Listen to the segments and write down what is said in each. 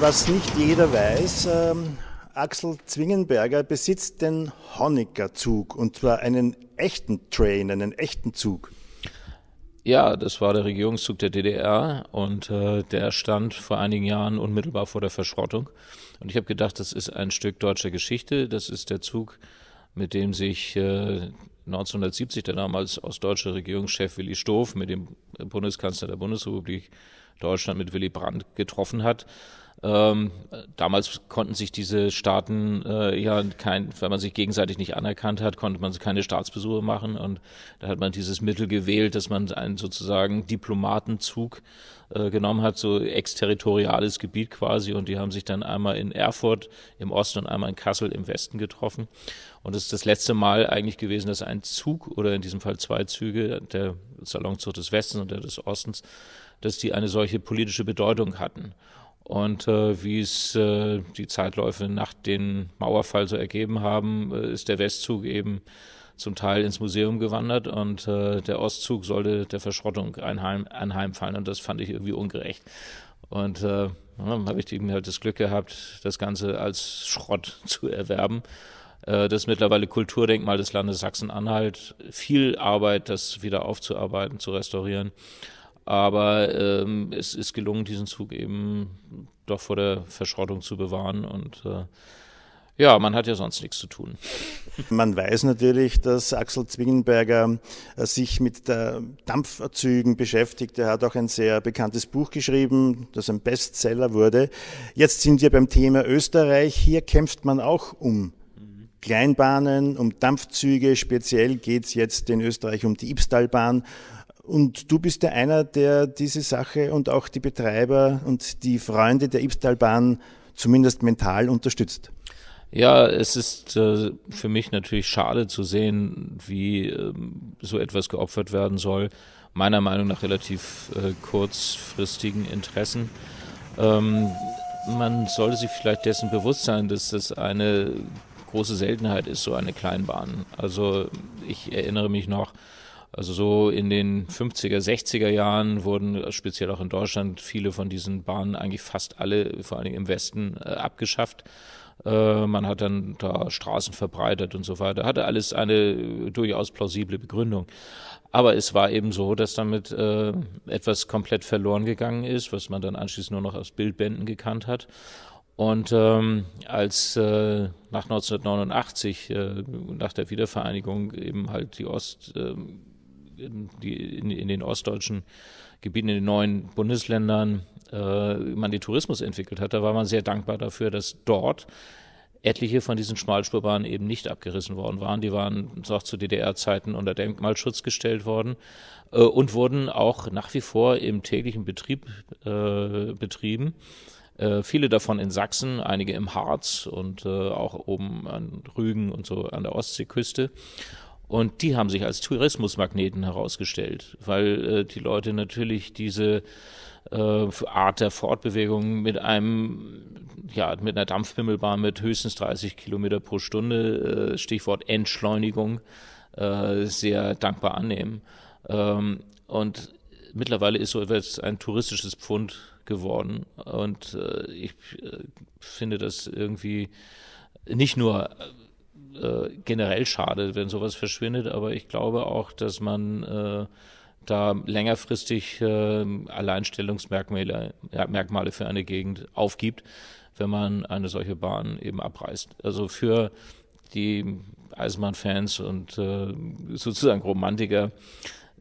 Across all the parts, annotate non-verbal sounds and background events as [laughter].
was nicht jeder weiß, ähm, Axel Zwingenberger besitzt den Honecker-Zug und zwar einen echten Train, einen echten Zug. Ja, das war der Regierungszug der DDR und äh, der stand vor einigen Jahren unmittelbar vor der Verschrottung. Und ich habe gedacht, das ist ein Stück deutscher Geschichte. Das ist der Zug, mit dem sich äh, 1970 der damals ostdeutsche Regierungschef Willi Stoff mit dem Bundeskanzler der Bundesrepublik Deutschland, mit Willy Brandt getroffen hat. Ähm, damals konnten sich diese Staaten äh, ja kein, wenn man sich gegenseitig nicht anerkannt hat, konnte man keine Staatsbesuche machen und da hat man dieses Mittel gewählt, dass man einen sozusagen Diplomatenzug äh, genommen hat, so exterritoriales Gebiet quasi und die haben sich dann einmal in Erfurt im Osten und einmal in Kassel im Westen getroffen und es ist das letzte Mal eigentlich gewesen, dass ein Zug oder in diesem Fall zwei Züge, der Salonzug des Westens und der des Ostens, dass die eine solche politische Bedeutung hatten. Und äh, wie es äh, die Zeitläufe nach dem Mauerfall so ergeben haben, äh, ist der Westzug eben zum Teil ins Museum gewandert und äh, der Ostzug sollte der Verschrottung anheim, anheimfallen. Und das fand ich irgendwie ungerecht. Und äh, dann habe ich eben halt das Glück gehabt, das Ganze als Schrott [laughs] zu erwerben. Äh, das ist mittlerweile Kulturdenkmal des Landes Sachsen-Anhalt. Viel Arbeit, das wieder aufzuarbeiten, zu restaurieren. Aber ähm, es ist gelungen, diesen Zug eben doch vor der Verschrottung zu bewahren und äh, ja, man hat ja sonst nichts zu tun. Man weiß natürlich, dass Axel Zwingenberger äh, sich mit äh, Dampferzügen beschäftigt. Er hat auch ein sehr bekanntes Buch geschrieben, das ein Bestseller wurde. Jetzt sind wir beim Thema Österreich. Hier kämpft man auch um Kleinbahnen, um Dampfzüge. Speziell geht es jetzt in Österreich um die Ibstalbahn und du bist der einer, der diese Sache und auch die Betreiber und die Freunde der Ibstalbahn zumindest mental unterstützt. Ja, es ist äh, für mich natürlich schade zu sehen, wie äh, so etwas geopfert werden soll. Meiner Meinung nach relativ äh, kurzfristigen Interessen. Ähm, man sollte sich vielleicht dessen bewusst sein, dass das eine große Seltenheit ist, so eine Kleinbahn. Also ich erinnere mich noch, also so in den 50er, 60er Jahren wurden also speziell auch in Deutschland viele von diesen Bahnen eigentlich fast alle, vor allem im Westen, äh, abgeschafft. Äh, man hat dann da Straßen verbreitert und so weiter. Hatte alles eine äh, durchaus plausible Begründung. Aber es war eben so, dass damit etwas komplett verloren gegangen ist, was man dann anschließend nur noch aus Bildbänden gekannt hat. Und ähm, als äh, nach 1989, äh, nach der Wiedervereinigung eben halt die Ost, äh, in, die, in, in den ostdeutschen Gebieten, in den neuen Bundesländern äh, man den Tourismus entwickelt hat. Da war man sehr dankbar dafür, dass dort etliche von diesen Schmalspurbahnen eben nicht abgerissen worden waren. Die waren auch zu DDR-Zeiten unter Denkmalschutz gestellt worden äh, und wurden auch nach wie vor im täglichen Betrieb äh, betrieben. Äh, viele davon in Sachsen, einige im Harz und äh, auch oben an Rügen und so an der Ostseeküste. Und die haben sich als Tourismusmagneten herausgestellt, weil äh, die Leute natürlich diese äh, Art der Fortbewegung mit einem, ja, mit einer Dampfbimmelbahn mit höchstens 30 Kilometer pro Stunde, äh, Stichwort Entschleunigung, äh, sehr dankbar annehmen. Ähm, und mittlerweile ist so etwas ein touristisches Pfund geworden. Und äh, ich äh, finde das irgendwie nicht nur generell schade, wenn sowas verschwindet, aber ich glaube auch, dass man äh, da längerfristig äh, Alleinstellungsmerkmale ja, Merkmale für eine Gegend aufgibt, wenn man eine solche Bahn eben abreißt. Also für die Eisenbahnfans und äh, sozusagen Romantiker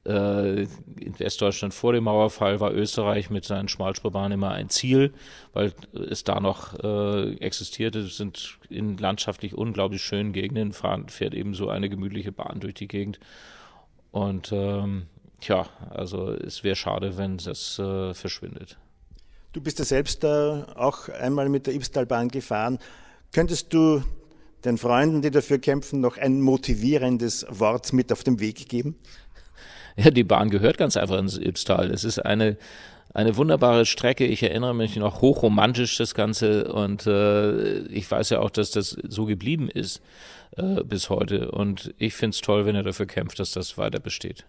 äh, in Westdeutschland vor dem Mauerfall war Österreich mit seinen Schmalspurbahnen immer ein Ziel, weil es da noch äh, existierte. Es sind in landschaftlich unglaublich schönen Gegenden, fahren, fährt eben so eine gemütliche Bahn durch die Gegend. Und ähm, ja, also es wäre schade, wenn das äh, verschwindet. Du bist ja selbst äh, auch einmal mit der Ibstalbahn gefahren. Könntest du den Freunden, die dafür kämpfen, noch ein motivierendes Wort mit auf den Weg geben? [laughs] Ja, die Bahn gehört ganz einfach ins Ibstal. Es ist eine, eine wunderbare Strecke. Ich erinnere mich noch hochromantisch das Ganze und äh, ich weiß ja auch, dass das so geblieben ist äh, bis heute. Und ich finde es toll, wenn er dafür kämpft, dass das weiter besteht.